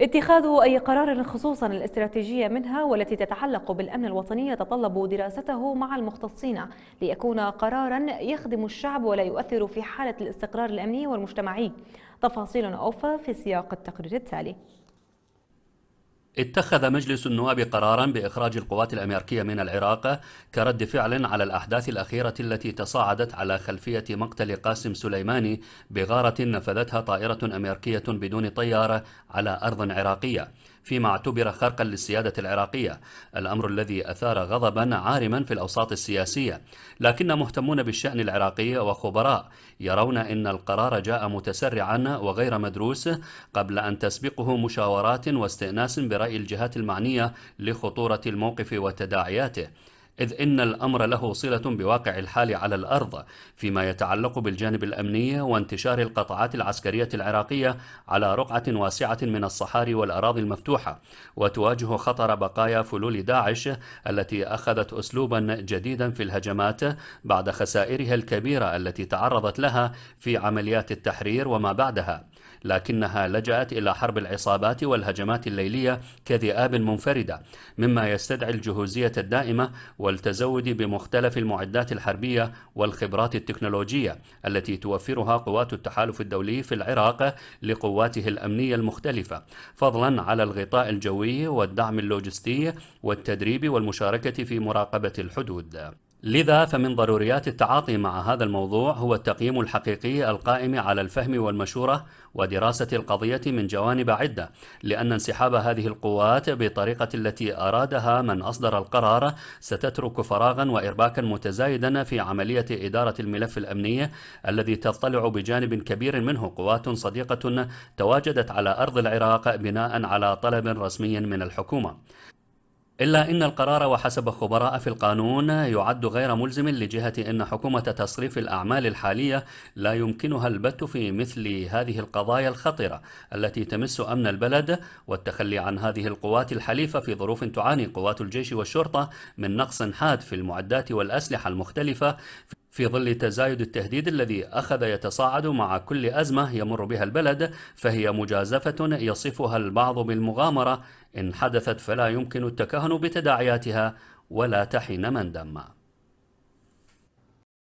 اتخاذ أي قرار خصوصا الاستراتيجية منها والتي تتعلق بالأمن الوطني يتطلب دراسته مع المختصين ليكون قرارا يخدم الشعب ولا يؤثر في حالة الاستقرار الأمني والمجتمعي تفاصيل أوفى في سياق التقرير التالي اتخذ مجلس النواب قرارا بإخراج القوات الأمريكية من العراق كرد فعل على الأحداث الأخيرة التي تصاعدت على خلفية مقتل قاسم سليماني بغارة نفذتها طائرة أمريكية بدون طيارة على أرض عراقية فيما اعتبر خرقا للسيادة العراقية الأمر الذي أثار غضبا عارما في الأوساط السياسية لكن مهتمون بالشأن العراقي وخبراء يرون أن القرار جاء متسرعا وغير مدروس قبل أن تسبقه مشاورات واستئناس برأي الجهات المعنية لخطورة الموقف وتداعياته إذ إن الأمر له صلة بواقع الحال على الأرض فيما يتعلق بالجانب الأمني وانتشار القطعات العسكرية العراقية على رقعة واسعة من الصحاري والأراضي المفتوحة وتواجه خطر بقايا فلول داعش التي أخذت أسلوبا جديدا في الهجمات بعد خسائرها الكبيرة التي تعرضت لها في عمليات التحرير وما بعدها لكنها لجأت إلى حرب العصابات والهجمات الليلية كذئاب منفردة مما يستدعي الجهوزية الدائمة و والتزود بمختلف المعدات الحربية والخبرات التكنولوجية التي توفرها قوات التحالف الدولي في العراق لقواته الأمنية المختلفة فضلا على الغطاء الجوي والدعم اللوجستي والتدريب والمشاركة في مراقبة الحدود لذا فمن ضروريات التعاطي مع هذا الموضوع هو التقييم الحقيقي القائم على الفهم والمشورة ودراسة القضية من جوانب عدة، لأن انسحاب هذه القوات بطريقة التي أرادها من أصدر القرار ستترك فراغا وإرباكا متزايدا في عملية إدارة الملف الأمني الذي تضطلع بجانب كبير منه قوات صديقة تواجدت على أرض العراق بناء على طلب رسمي من الحكومة. إلا أن القرار وحسب خبراء في القانون يعد غير ملزم لجهة أن حكومة تصريف الأعمال الحالية لا يمكنها البت في مثل هذه القضايا الخطرة التي تمس أمن البلد والتخلي عن هذه القوات الحليفة في ظروف تعاني قوات الجيش والشرطة من نقص حاد في المعدات والأسلحة المختلفة في ظل تزايد التهديد الذي أخذ يتصاعد مع كل أزمة يمر بها البلد فهي مجازفة يصفها البعض بالمغامرة إن حدثت فلا يمكن التكهن بتداعياتها ولا تحين مندم